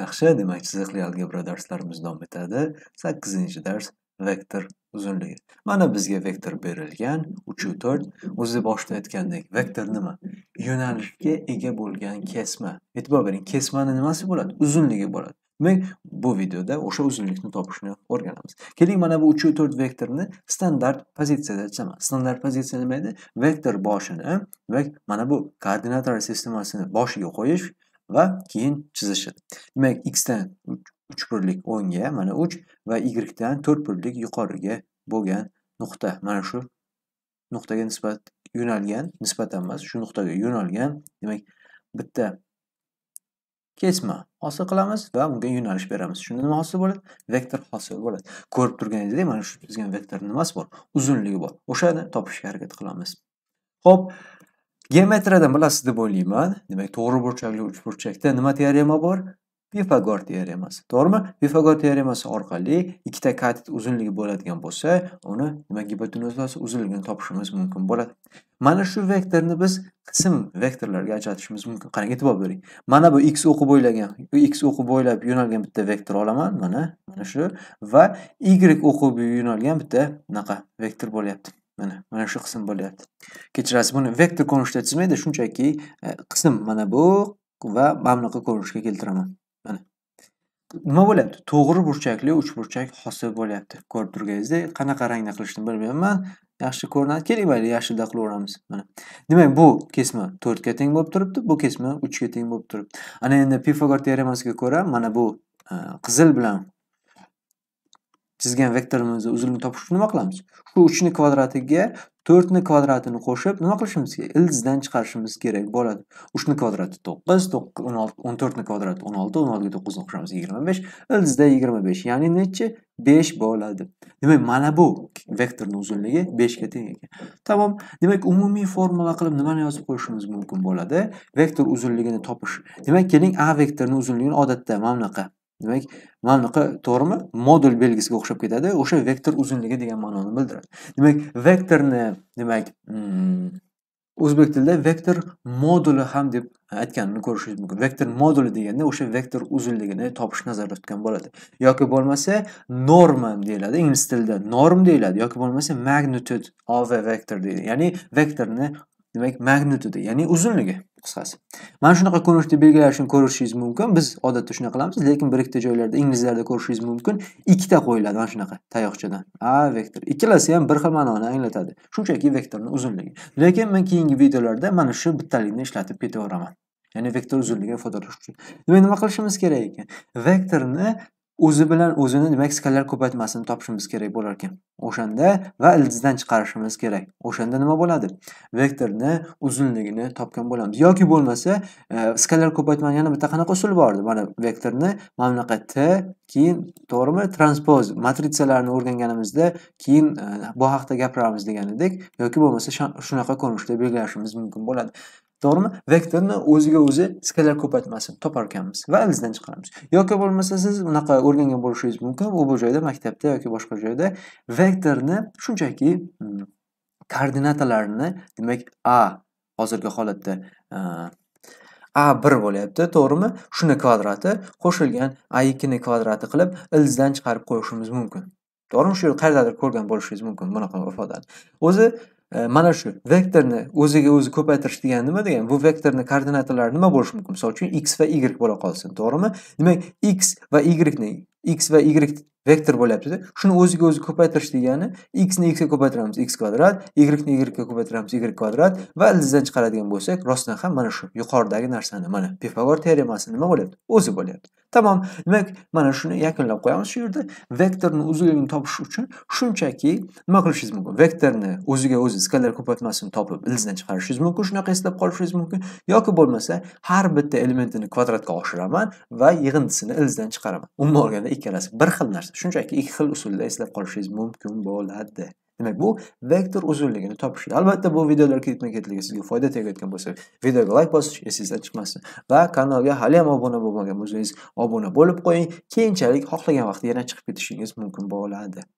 Yaxshi, demak chiziqli algebra darslarimiz davom etadi. 8-dars vektor uzunligi. Mana bizga vektor berilgan 3 u 4. O'zi boshda aytgandek, vektor nima? Yo'nalishga ega bo'lgan kesma. E'tibor bering, kesmaning nimasi bo'ladi? Uzunligi bo'ladi. Demak, bu videoda o'sha uzunlikni topishni o'rganamiz. Keling, mana bu 3 u 4 vektorni standart pozitsiyada chizaman. Standart pozitsiya nima edi? Vektor boshini demak, mana bu koordinator sistemasini boshiga qo'yish va keyin chizishadi demak x dan 3 birlik o'ngga mana 3 va y dan 4 birlik yuqoriga bo'lgan nuqta mana shu nuqtaga nisbat yo'nalgan nisbatan emas shu nuqtaga yo'nalgan demak bitta kesma hosil qilamiz va unga yo'nalish beramiz shunda nima hosil bo'ladi vektor hosil bo'ladi ko'rib turganingizdek mana shu chizgan vektor nimasi bor uzunligi bor o'shani topishga harakat qilamiz Xo'p, geometriyadan bilasiz deb o'ylayman demak to'g'ri burchakli uchburchakda nima teorema bor pifagor teoremasi to'g'rimi pifagor teoremasi orqali ikkita katet uzunligi bo'ladigan bo'lsa uni nima gipotenuzasi uzunligini topishimiz mumkin bo'ladi mana shu vektorni biz qism vektorlarga ajratishimiz mumkin qarang e'tibor bering mana bu x o'qi bo'ylagan x o'qi bo'ylab yo'nalgan bitta vektor olaman mana mana shu va y o'qi bo'yi yo'nalgan bitta naqa vektor bo'lyapti mana mana shu qism bo'lyapti kechirasiz buni vektor ko'rinishda chizmaydi shunchaki e, qism mana bu va mana bunaqa ko'rinishga keltiraman mana nima bo'lyapti to'g'ri burchakli uchburchak hosil bo'lyapti ko'rib turganingizdek qanaqa rangda qilishni bilmayman yaxshi ko'rinadi keling mayli yashilda qilaveramiz mana demak bu kesma to'rtga teng bo'lib turibdi bu kesma uchga teng bo'lib turibdi ana endi pifagor teoremasiga ko'ra mana bu e, qizil bilan chizgan vektorimizni uzunligini topish uchun nima qilamiz shu uchni kvadratiga to'rtni kvadratini qo'shib nima qilishimiz kerak ildizdan chiqarishimiz kerak bo'ladi uchni kvadrati to'qqiz o'n to'rtni kvadrati o'n olti o'n oltiga to'qqizni qo'shamiz yigirma besh ildizda yigirma besh ya'ni nechi besh bo'ladi demak mana bu vektorni uzunligi beshga teng ekan tamom demak umumiy formula qilib nimani yozib qo'yishimiz mumkin bo'ladi vektor uzunligini topish demak keling a vektorni uzunligini odatda mana bunaqa demak mana to'g'rimi modul belgisiga o'xshab ketadi o'sha vektor uzunligi degan ma'noni bildiradi demak vektorni demak hmm, o'zbek tilida vektor moduli ham deb aytganini ko'rishingiz mumkin vektor moduli deganda o'sha vektor uzunligini topish nazarda tutgan bo'ladi yoki bo'lmasa norma deyiladi ingliz tilida norm deyiladi yoki bo'lmasa magnitud of a vector deyiladi ya'ni vektorni demak magnitudi ya'ni uzunligi qisqasi mana shunaqa ko'rinishda belgilash uchun ko'rishingiz mumkin biz odatda shunaqa qilamiz lekin bir ikkita joylarda inglizlarda ko'rishingiz mumkin ikkita qo'yiladi mana shunaqa tayoqchadan a vektor ikkalasi ham bir xil ma'noni anglatadi shunchaki vektorni uzunligi lekin men keyingi videolarda mana shu bittalikni ishlatib ketaveraman ya'ni vektor uzunligini ifodalash uchun demak nima qilishimiz kerak ekan vektorni o'zi bilan o'zini demak skalyar ko'paytmasini topishimiz kerak bo'lar ekan o'shanda va ildizdan chiqarishimiz kerak o'shanda nima bo'ladi vektorni uzunligini topgan bo'lamiz yoki bo'lmasa e, skalar ko'paytmani yana bitta qanaqa usuli bor edi mana vektorni mana bunaqa t keyin to'g'rimi transpoz matritsalarni o'rganganimizda keyin e, bu haqida gapiramiz degan edik yoki bo'lmasa shunaqa ko'rinishda belgilashimiz mumkin bo'ladi to'g'rimi vektorni o'ziga o'zi skalar ko'paytmasin topar ekanmiz va ilizdan chiqaramiz yoki bo'lmasa siz unaqa o'rgangan bo'lishingiz mumkin u bu joyda maktabda yoki boshqa joyda vektorni shunchaki mm, koordinatalarini demak a hozirgi holatda e, a bir bo'lyapti to'g'rimi shuni kvadrati qo'shilgan a ikkini kvadrati qilib ildizdan chiqarib qo'yishimiz mumkin to'g'rimi shu qayerdadir ko'rgan bo'lishingiz mumkin bunaqa ifodani o'zi e, mana shu vektorni o'ziga o'zi ko'paytirish degani nima degani bu vektorni koordinatalari nima bo'lishi mumkin misol uchun x va y bo'la qolsin to'g'rimi demak x va y x va y vektor bo'lyaptida shuni o'ziga o'zi ko'paytirish degani x ni x ga ko'paytiramiz x kvadrat y ni y ga ko'paytiramiz y kvadrat va ildizdan chiqaradigan bo'lsak rostdan ham mana shu yuqoridagi narsani mana pifagor teoremasi nima bo'lyapti o'zi bo'lyapti tamom demak mana shuni yakunlab qo'yamiz shu yerda vektorni uzunligini topish uchun shunchaki nima qilishingiz mumkin vektorni o'ziga o'zi skalar ko'paytmasini topib ildizdan chiqarishingiz mumkin shunaqa eslab qolishingiz mumkin yoki bo'lmasa har bitta elementini kvadratga oshiraman va yig'indisini ildizdan chiqaraman umuman olganda ikkalasi bir xil narsa shunchaki ikki xil usulda eslab qolishingiz mumkin bo'ladi demak bu vektor uzunligini topish albatta bu videolar ketma ketligi sizga foyda tegayotgan bo'lsa videoga layk bosish esingizdan chiqmasin va kanalga hali ham obuna bo'lmagan bo'lsangiz obuna bo'lib qo'ying keyinchalik xohlagan vaqtda yana chiqib ketishingiz mumkin bo'ladi